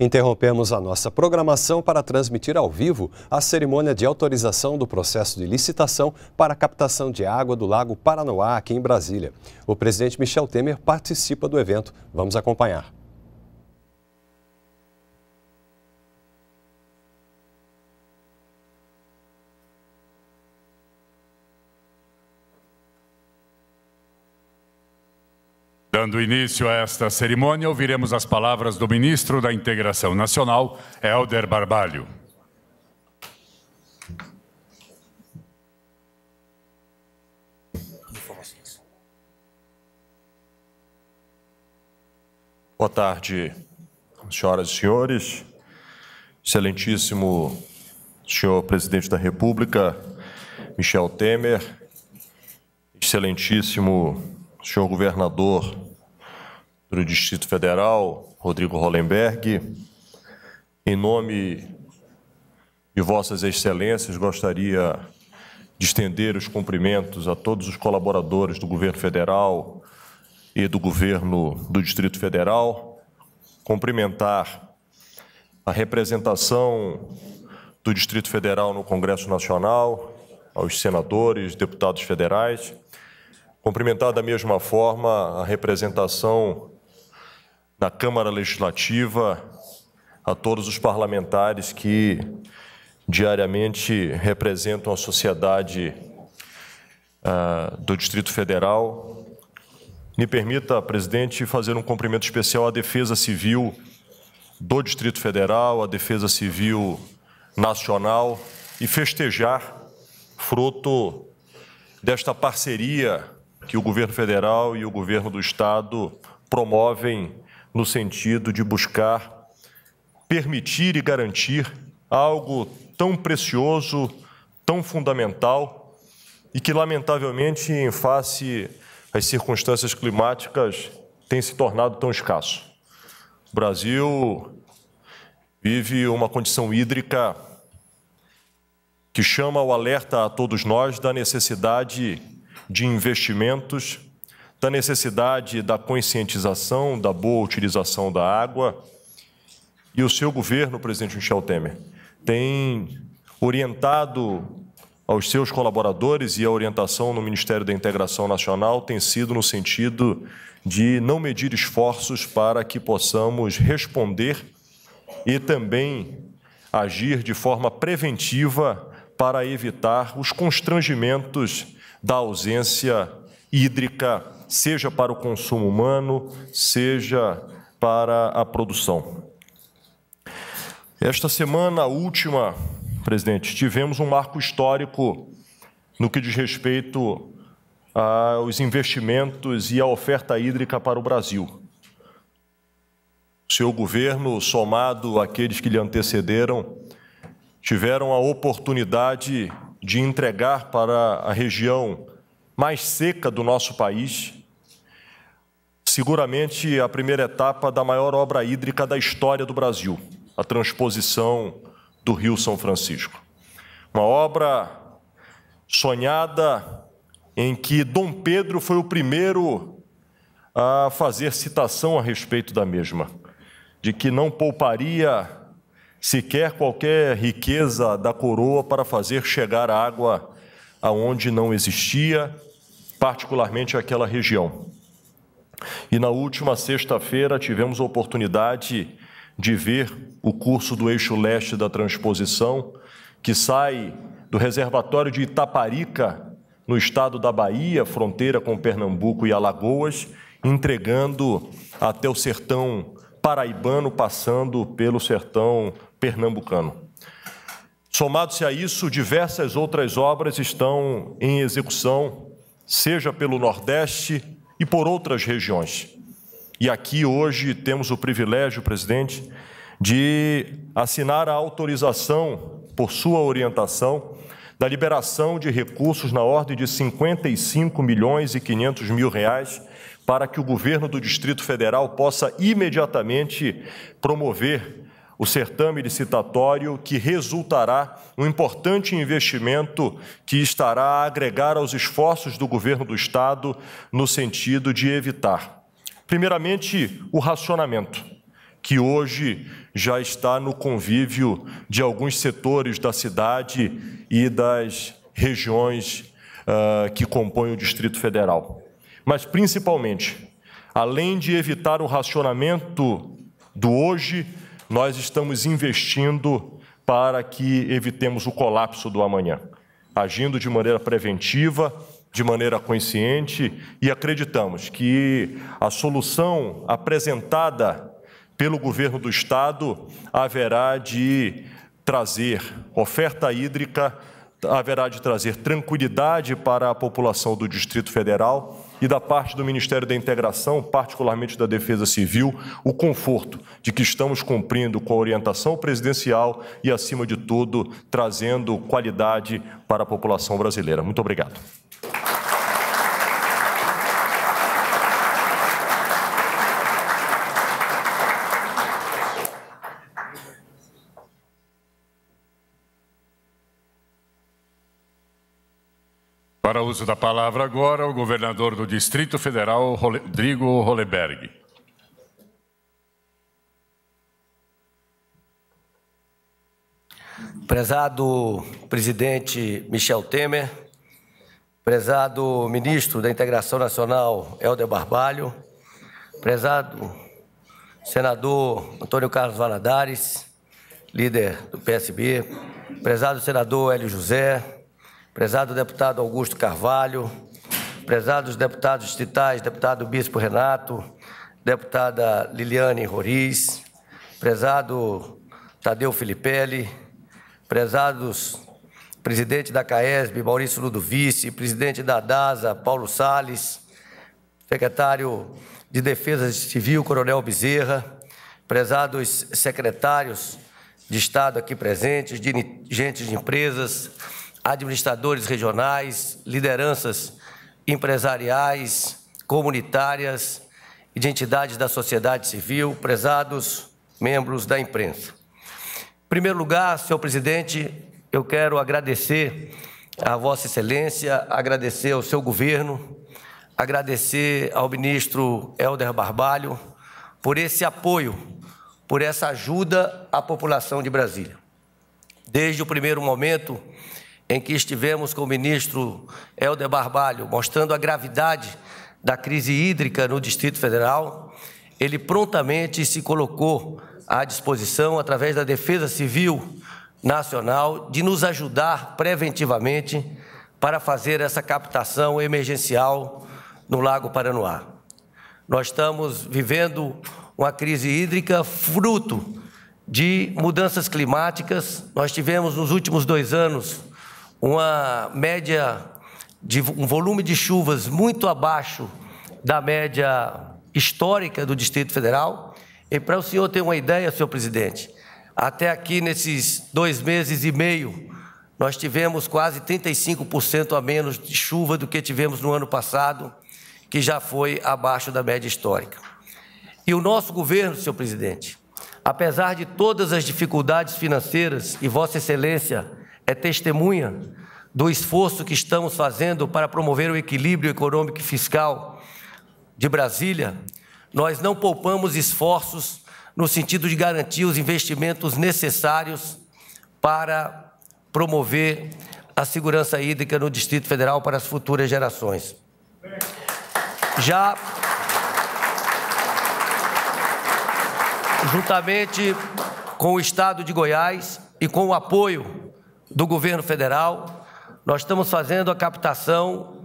Interrompemos a nossa programação para transmitir ao vivo a cerimônia de autorização do processo de licitação para a captação de água do Lago Paranoá, aqui em Brasília. O presidente Michel Temer participa do evento. Vamos acompanhar. Dando início a esta cerimônia, ouviremos as palavras do ministro da Integração Nacional, Helder Barbalho. Boa tarde, senhoras e senhores. Excelentíssimo senhor presidente da República, Michel Temer. Excelentíssimo senhor governador do Distrito Federal, Rodrigo Hollenberg, em nome de Vossas Excelências, gostaria de estender os cumprimentos a todos os colaboradores do governo federal e do governo do Distrito Federal, cumprimentar a representação do Distrito Federal no Congresso Nacional, aos senadores, deputados federais, cumprimentar da mesma forma a representação na Câmara Legislativa, a todos os parlamentares que diariamente representam a sociedade uh, do Distrito Federal. Me permita, presidente, fazer um cumprimento especial à Defesa Civil do Distrito Federal, à Defesa Civil Nacional e festejar, fruto desta parceria que o governo federal e o governo do estado promovem no sentido de buscar permitir e garantir algo tão precioso, tão fundamental e que, lamentavelmente, em face às circunstâncias climáticas, tem se tornado tão escasso. O Brasil vive uma condição hídrica que chama o alerta a todos nós da necessidade de investimentos da necessidade da conscientização da boa utilização da água. E o seu governo, presidente Michel Temer, tem orientado aos seus colaboradores e a orientação no Ministério da Integração Nacional tem sido no sentido de não medir esforços para que possamos responder e também agir de forma preventiva para evitar os constrangimentos da ausência hídrica seja para o consumo humano, seja para a produção. Esta semana, a última, presidente, tivemos um marco histórico no que diz respeito aos investimentos e à oferta hídrica para o Brasil. Seu governo, somado àqueles que lhe antecederam, tiveram a oportunidade de entregar para a região mais seca do nosso país seguramente a primeira etapa da maior obra hídrica da história do Brasil, a transposição do Rio São Francisco. Uma obra sonhada em que Dom Pedro foi o primeiro a fazer citação a respeito da mesma, de que não pouparia sequer qualquer riqueza da coroa para fazer chegar água aonde não existia, particularmente aquela região. E na última sexta-feira tivemos a oportunidade de ver o curso do eixo leste da transposição, que sai do reservatório de Itaparica, no estado da Bahia, fronteira com Pernambuco e Alagoas, entregando até o sertão paraibano, passando pelo sertão pernambucano. Somado-se a isso, diversas outras obras estão em execução, seja pelo Nordeste, e por outras regiões. E aqui hoje temos o privilégio, presidente, de assinar a autorização, por sua orientação, da liberação de recursos na ordem de 55 milhões e 500 mil reais para que o governo do Distrito Federal possa imediatamente promover o certame licitatório que resultará um importante investimento que estará a agregar aos esforços do governo do Estado no sentido de evitar, primeiramente, o racionamento, que hoje já está no convívio de alguns setores da cidade e das regiões uh, que compõem o Distrito Federal. Mas, principalmente, além de evitar o racionamento do hoje, nós estamos investindo para que evitemos o colapso do amanhã, agindo de maneira preventiva, de maneira consciente e acreditamos que a solução apresentada pelo governo do estado haverá de trazer oferta hídrica, haverá de trazer tranquilidade para a população do Distrito Federal e da parte do Ministério da Integração, particularmente da Defesa Civil, o conforto de que estamos cumprindo com a orientação presidencial e, acima de tudo, trazendo qualidade para a população brasileira. Muito obrigado. Para uso da palavra agora, o governador do Distrito Federal, Rodrigo Holleberg. Prezado presidente Michel Temer, prezado ministro da Integração Nacional, Helder Barbalho, prezado senador Antônio Carlos Valadares, líder do PSB, prezado senador Hélio José, prezado deputado Augusto Carvalho, prezados deputados distritais, deputado Bispo Renato, deputada Liliane Roriz, prezado Tadeu Filipelli, prezados presidente da CAESB, Maurício Ludovice, presidente da DASA, Paulo Sales, secretário de Defesa Civil, Coronel Bezerra, prezados secretários de Estado aqui presentes, dirigentes de empresas, administradores regionais, lideranças empresariais, comunitárias e de entidades da sociedade civil, prezados membros da imprensa. Em primeiro lugar, senhor presidente, eu quero agradecer a Vossa Excelência, agradecer ao seu governo, agradecer ao ministro Helder Barbalho por esse apoio, por essa ajuda à população de Brasília. Desde o primeiro momento, em que estivemos com o ministro Helder Barbalho, mostrando a gravidade da crise hídrica no Distrito Federal, ele prontamente se colocou à disposição, através da Defesa Civil Nacional, de nos ajudar preventivamente para fazer essa captação emergencial no Lago Paranoá. Nós estamos vivendo uma crise hídrica fruto de mudanças climáticas. Nós tivemos nos últimos dois anos uma média de um volume de chuvas muito abaixo da média histórica do Distrito Federal. E para o senhor ter uma ideia, senhor presidente, até aqui nesses dois meses e meio, nós tivemos quase 35% a menos de chuva do que tivemos no ano passado, que já foi abaixo da média histórica. E o nosso governo, senhor presidente, apesar de todas as dificuldades financeiras, e Vossa Excelência é testemunha do esforço que estamos fazendo para promover o equilíbrio econômico e fiscal de Brasília, nós não poupamos esforços no sentido de garantir os investimentos necessários para promover a segurança hídrica no Distrito Federal para as futuras gerações. Já juntamente com o Estado de Goiás e com o apoio do governo federal, nós estamos fazendo a captação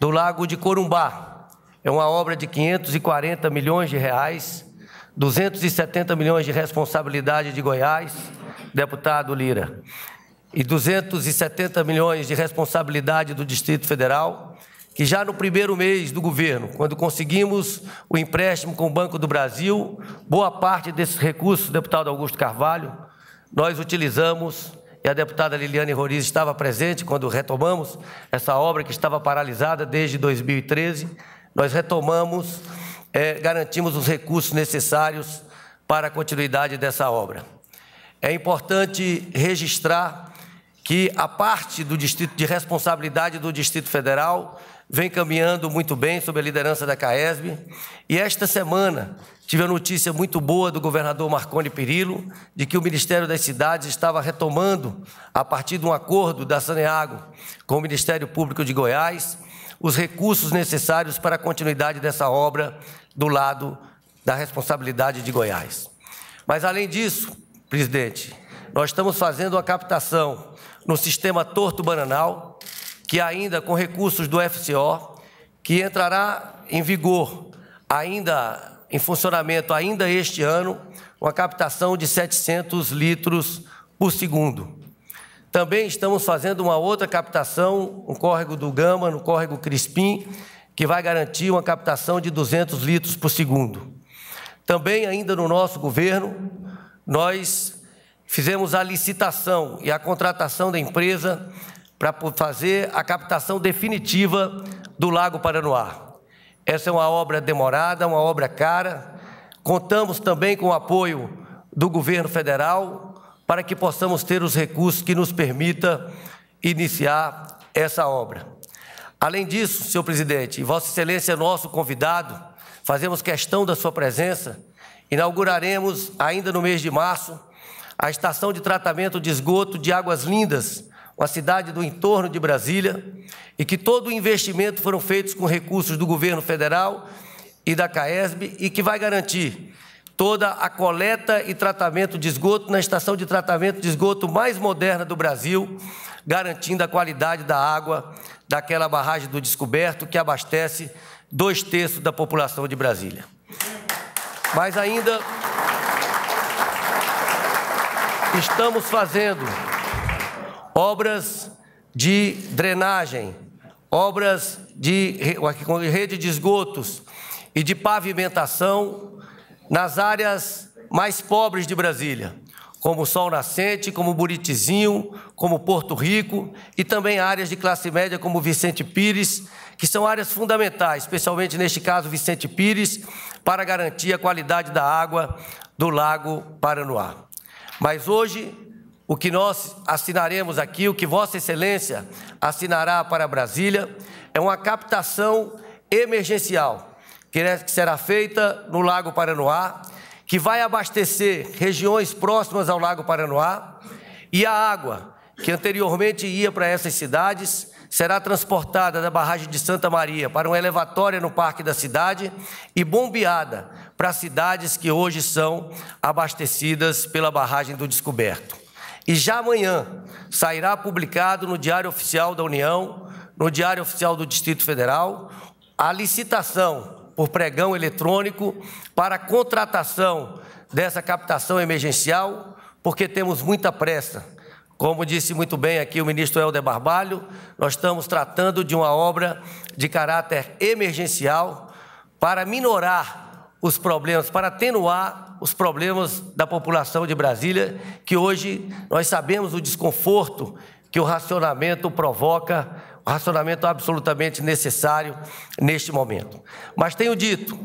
do Lago de Corumbá. É uma obra de 540 milhões de reais, 270 milhões de responsabilidade de Goiás, deputado Lira, e 270 milhões de responsabilidade do Distrito Federal, que já no primeiro mês do governo, quando conseguimos o empréstimo com o Banco do Brasil, boa parte desses recursos, deputado Augusto Carvalho, nós utilizamos e a deputada Liliane Roriz estava presente quando retomamos essa obra que estava paralisada desde 2013. Nós retomamos, é, garantimos os recursos necessários para a continuidade dessa obra. É importante registrar que a parte do distrito de responsabilidade do Distrito Federal vem caminhando muito bem sob a liderança da CAESB. E esta semana tive a notícia muito boa do governador Marconi Perillo de que o Ministério das Cidades estava retomando, a partir de um acordo da Saneago com o Ministério Público de Goiás, os recursos necessários para a continuidade dessa obra do lado da responsabilidade de Goiás. Mas, além disso, presidente, nós estamos fazendo a captação no sistema Torto Bananal, que ainda com recursos do FCO, que entrará em vigor ainda em funcionamento ainda este ano, uma captação de 700 litros por segundo. Também estamos fazendo uma outra captação, um córrego do Gama, no córrego Crispim, que vai garantir uma captação de 200 litros por segundo. Também ainda no nosso governo, nós fizemos a licitação e a contratação da empresa para fazer a captação definitiva do Lago Paranoá. Essa é uma obra demorada, uma obra cara. Contamos também com o apoio do governo federal para que possamos ter os recursos que nos permita iniciar essa obra. Além disso, senhor presidente, e Vossa Excelência é nosso convidado, fazemos questão da sua presença. Inauguraremos ainda no mês de março a estação de tratamento de esgoto de Águas Lindas, uma cidade do entorno de Brasília, e que todo o investimento foram feitos com recursos do governo federal e da CAESB e que vai garantir toda a coleta e tratamento de esgoto na estação de tratamento de esgoto mais moderna do Brasil, garantindo a qualidade da água daquela barragem do Descoberto que abastece dois terços da população de Brasília. Mas ainda estamos fazendo obras de drenagem, obras de rede de esgotos e de pavimentação nas áreas mais pobres de Brasília, como Sol Nascente, como Buritizinho, como Porto Rico e também áreas de classe média como Vicente Pires, que são áreas fundamentais, especialmente neste caso Vicente Pires, para garantir a qualidade da água do Lago Paranoá. Mas hoje o que nós assinaremos aqui, o que Vossa Excelência assinará para Brasília, é uma captação emergencial né, que será feita no Lago Paranoá, que vai abastecer regiões próximas ao Lago Paranoá e a água que anteriormente ia para essas cidades será transportada da barragem de Santa Maria para uma elevatória no parque da cidade e bombeada para cidades que hoje são abastecidas pela barragem do Descoberto e já amanhã sairá publicado no Diário Oficial da União, no Diário Oficial do Distrito Federal, a licitação por pregão eletrônico para contratação dessa captação emergencial, porque temos muita pressa. Como disse muito bem aqui o ministro Helder Barbalho, nós estamos tratando de uma obra de caráter emergencial para minorar os problemas, para atenuar os problemas da população de Brasília, que hoje nós sabemos o desconforto que o racionamento provoca, o racionamento absolutamente necessário neste momento. Mas tenho dito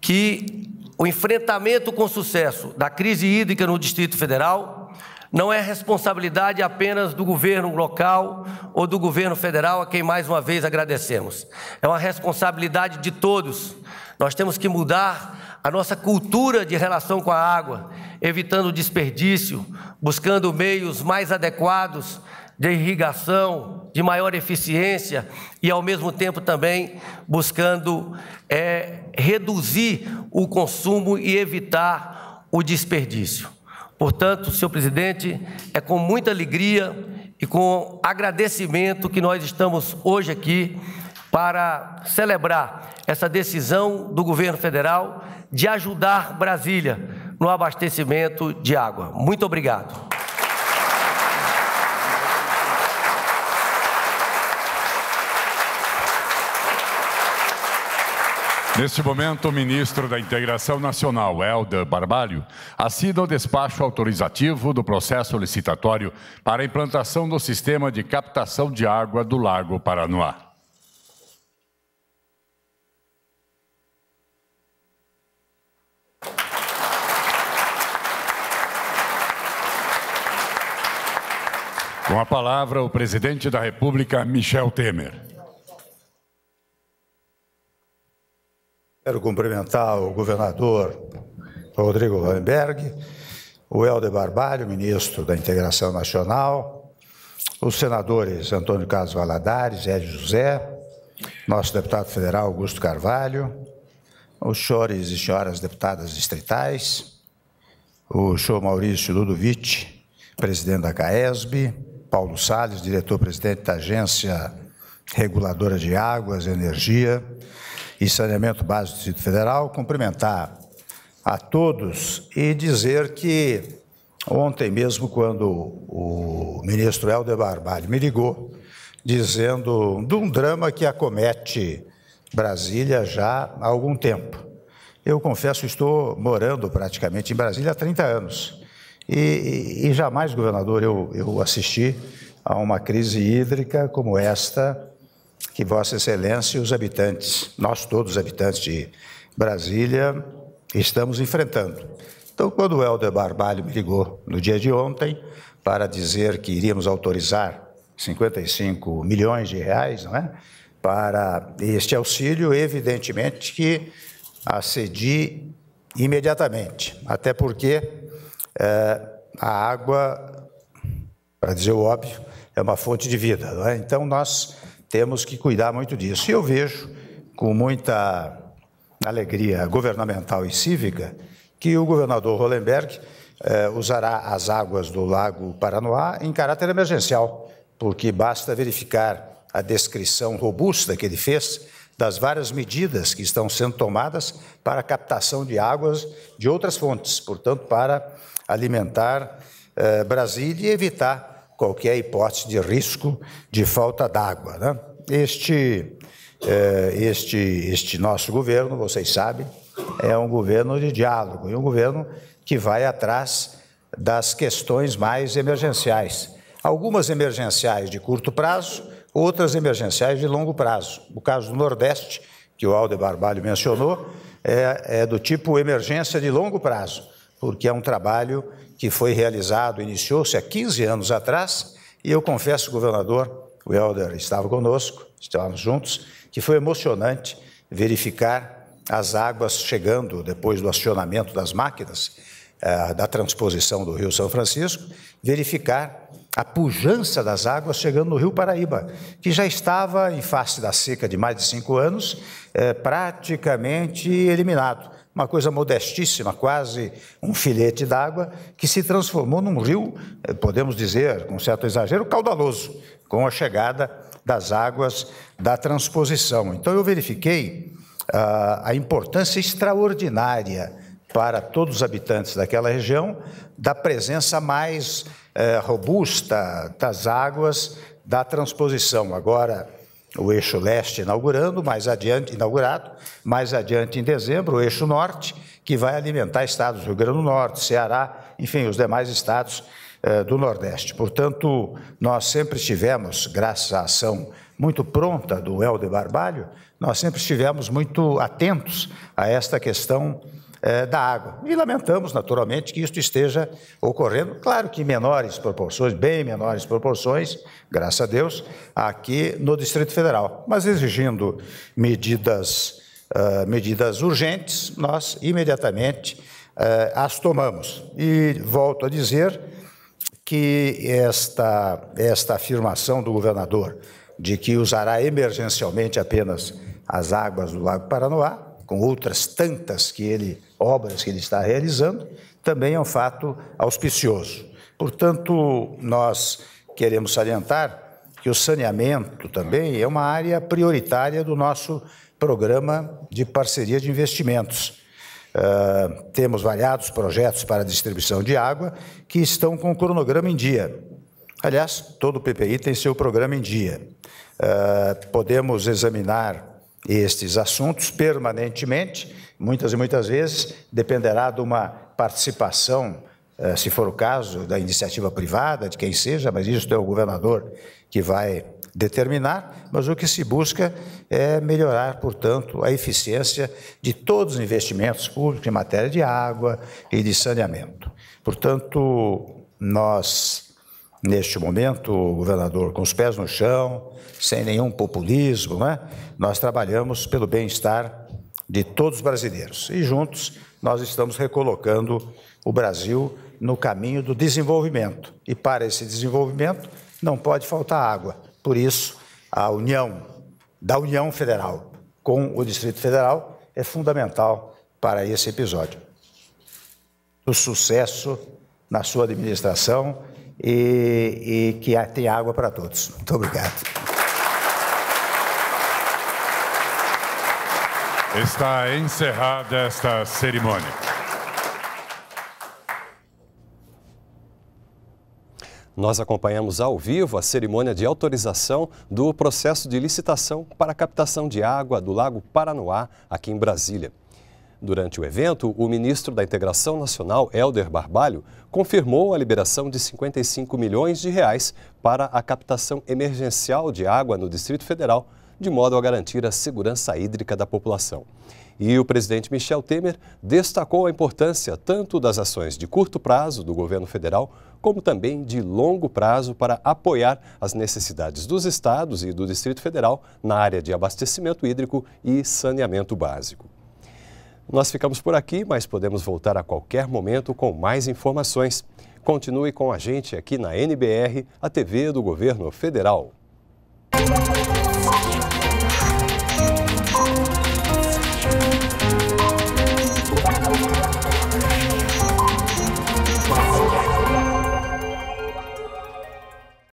que o enfrentamento com sucesso da crise hídrica no Distrito Federal não é responsabilidade apenas do governo local ou do governo federal, a quem mais uma vez agradecemos. É uma responsabilidade de todos. Nós temos que mudar a nossa cultura de relação com a água, evitando o desperdício, buscando meios mais adequados de irrigação, de maior eficiência e, ao mesmo tempo, também buscando é, reduzir o consumo e evitar o desperdício. Portanto, senhor presidente, é com muita alegria e com agradecimento que nós estamos hoje aqui para celebrar essa decisão do governo federal de ajudar Brasília no abastecimento de água. Muito obrigado. Neste momento, o ministro da Integração Nacional, Helder Barbalho, assina o despacho autorizativo do processo licitatório para a implantação do sistema de captação de água do Lago Paranoá. Com a palavra, o presidente da República, Michel Temer. Quero cumprimentar o governador Rodrigo Weinberg, o Helder Barbalho, ministro da Integração Nacional, os senadores Antônio Carlos Valadares, Ed José, nosso deputado federal Augusto Carvalho, os senhores e senhoras deputadas distritais, o senhor Maurício Ludovic, presidente da CAESB, Paulo Salles, diretor-presidente da Agência Reguladora de Águas, Energia e Saneamento Básico do Distrito Federal, cumprimentar a todos e dizer que ontem mesmo, quando o ministro Helder Barbalho me ligou, dizendo de um drama que acomete Brasília já há algum tempo. Eu confesso, estou morando praticamente em Brasília há 30 anos. E, e, e jamais, governador, eu, eu assisti a uma crise hídrica como esta, que Vossa Excelência e os habitantes, nós todos os habitantes de Brasília, estamos enfrentando. Então, quando o Helder Barbalho me ligou no dia de ontem para dizer que iríamos autorizar 55 milhões de reais não é? para este auxílio, evidentemente que acedi imediatamente, até porque é, a água, para dizer o óbvio, é uma fonte de vida. É? Então nós temos que cuidar muito disso. E eu vejo com muita alegria governamental e cívica que o governador Hollenberg é, usará as águas do Lago Paranoá em caráter emergencial, porque basta verificar a descrição robusta que ele fez das várias medidas que estão sendo tomadas para a captação de águas de outras fontes, portanto, para alimentar eh, Brasília e evitar qualquer hipótese de risco de falta d'água. Né? Este, eh, este, este nosso governo, vocês sabem, é um governo de diálogo e um governo que vai atrás das questões mais emergenciais. Algumas emergenciais de curto prazo, outras emergenciais de longo prazo. O caso do Nordeste, que o Aldo Barbalho mencionou, é, é do tipo emergência de longo prazo porque é um trabalho que foi realizado, iniciou-se há 15 anos atrás, e eu confesso, governador, o Helder estava conosco, estávamos juntos, que foi emocionante verificar as águas chegando depois do acionamento das máquinas, eh, da transposição do Rio São Francisco, verificar a pujança das águas chegando no Rio Paraíba, que já estava, em face da seca de mais de cinco anos, eh, praticamente eliminado uma coisa modestíssima, quase um filete d'água, que se transformou num rio, eh, podemos dizer, com certo exagero, caudaloso, com a chegada das águas da transposição. Então, eu verifiquei ah, a importância extraordinária para todos os habitantes daquela região da presença mais eh, robusta das águas da transposição. Agora, o eixo leste inaugurando, mais adiante inaugurado, mais adiante em dezembro o eixo norte, que vai alimentar estados do Rio Grande do Norte, Ceará, enfim, os demais estados eh, do Nordeste. Portanto, nós sempre estivemos, graças à ação muito pronta do Helder Barbalho, nós sempre estivemos muito atentos a esta questão é, da água. E lamentamos, naturalmente, que isto esteja ocorrendo, claro que em menores proporções, bem menores proporções, graças a Deus, aqui no Distrito Federal. Mas exigindo medidas, ah, medidas urgentes, nós imediatamente ah, as tomamos. E volto a dizer que esta, esta afirmação do governador de que usará emergencialmente apenas as águas do Lago Paranoá, com outras tantas que ele obras que ele está realizando, também é um fato auspicioso. Portanto, nós queremos salientar que o saneamento também é uma área prioritária do nosso programa de parceria de investimentos. Uh, temos variados projetos para distribuição de água que estão com o cronograma em dia. Aliás, todo o PPI tem seu programa em dia. Uh, podemos examinar estes assuntos permanentemente, muitas e muitas vezes dependerá de uma participação, eh, se for o caso, da iniciativa privada, de quem seja, mas isso é o governador que vai determinar, mas o que se busca é melhorar, portanto, a eficiência de todos os investimentos públicos em matéria de água e de saneamento. Portanto, nós neste momento, governador, com os pés no chão, sem nenhum populismo, né? nós trabalhamos pelo bem-estar de todos os brasileiros. E juntos nós estamos recolocando o Brasil no caminho do desenvolvimento. E para esse desenvolvimento não pode faltar água. Por isso, a união da União Federal com o Distrito Federal é fundamental para esse episódio. O sucesso na sua administração e, e que tem água para todos. Muito obrigado. Está encerrada esta cerimônia. Nós acompanhamos ao vivo a cerimônia de autorização do processo de licitação para a captação de água do Lago Paranoá, aqui em Brasília. Durante o evento, o ministro da Integração Nacional, Helder Barbalho, confirmou a liberação de 55 milhões de reais para a captação emergencial de água no Distrito Federal, de modo a garantir a segurança hídrica da população. E o presidente Michel Temer destacou a importância tanto das ações de curto prazo do governo federal, como também de longo prazo para apoiar as necessidades dos estados e do Distrito Federal na área de abastecimento hídrico e saneamento básico. Nós ficamos por aqui, mas podemos voltar a qualquer momento com mais informações. Continue com a gente aqui na NBR, a TV do Governo Federal.